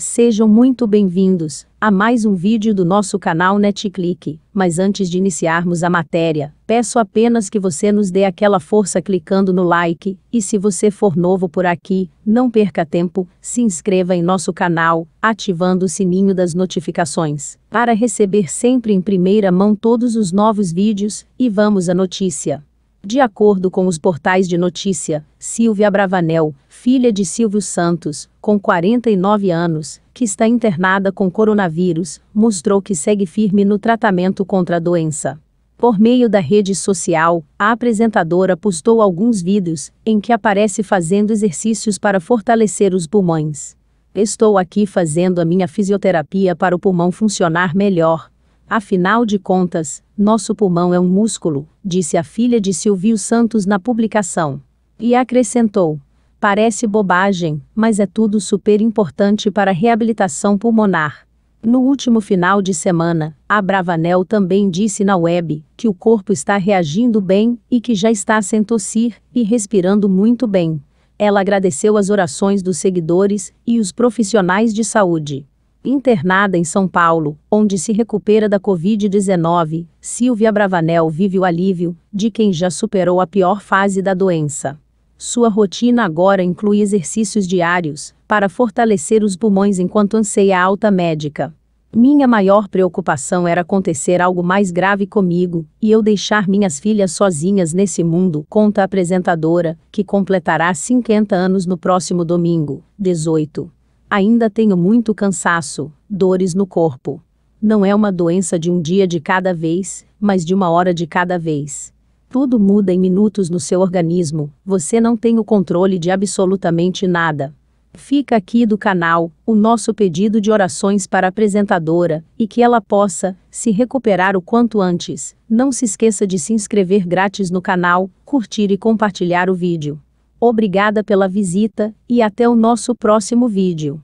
Sejam muito bem-vindos a mais um vídeo do nosso canal NetClick, mas antes de iniciarmos a matéria, peço apenas que você nos dê aquela força clicando no like, e se você for novo por aqui, não perca tempo, se inscreva em nosso canal, ativando o sininho das notificações, para receber sempre em primeira mão todos os novos vídeos, e vamos à notícia. De acordo com os portais de notícia, Silvia Bravanel, filha de Silvio Santos, com 49 anos, que está internada com coronavírus, mostrou que segue firme no tratamento contra a doença. Por meio da rede social, a apresentadora postou alguns vídeos em que aparece fazendo exercícios para fortalecer os pulmões. Estou aqui fazendo a minha fisioterapia para o pulmão funcionar melhor. Afinal de contas, nosso pulmão é um músculo, disse a filha de Silvio Santos na publicação. E acrescentou: Parece bobagem, mas é tudo super importante para a reabilitação pulmonar. No último final de semana, a Bravanel também disse na web que o corpo está reagindo bem e que já está sem tossir e respirando muito bem. Ela agradeceu as orações dos seguidores e os profissionais de saúde. Internada em São Paulo, onde se recupera da Covid-19, Silvia Bravanel vive o alívio de quem já superou a pior fase da doença. Sua rotina agora inclui exercícios diários para fortalecer os pulmões enquanto anseia a alta médica. Minha maior preocupação era acontecer algo mais grave comigo e eu deixar minhas filhas sozinhas nesse mundo, conta a apresentadora, que completará 50 anos no próximo domingo, 18. Ainda tenho muito cansaço, dores no corpo. Não é uma doença de um dia de cada vez, mas de uma hora de cada vez. Tudo muda em minutos no seu organismo, você não tem o controle de absolutamente nada. Fica aqui do canal o nosso pedido de orações para a apresentadora e que ela possa se recuperar o quanto antes. Não se esqueça de se inscrever grátis no canal, curtir e compartilhar o vídeo. Obrigada pela visita e até o nosso próximo vídeo.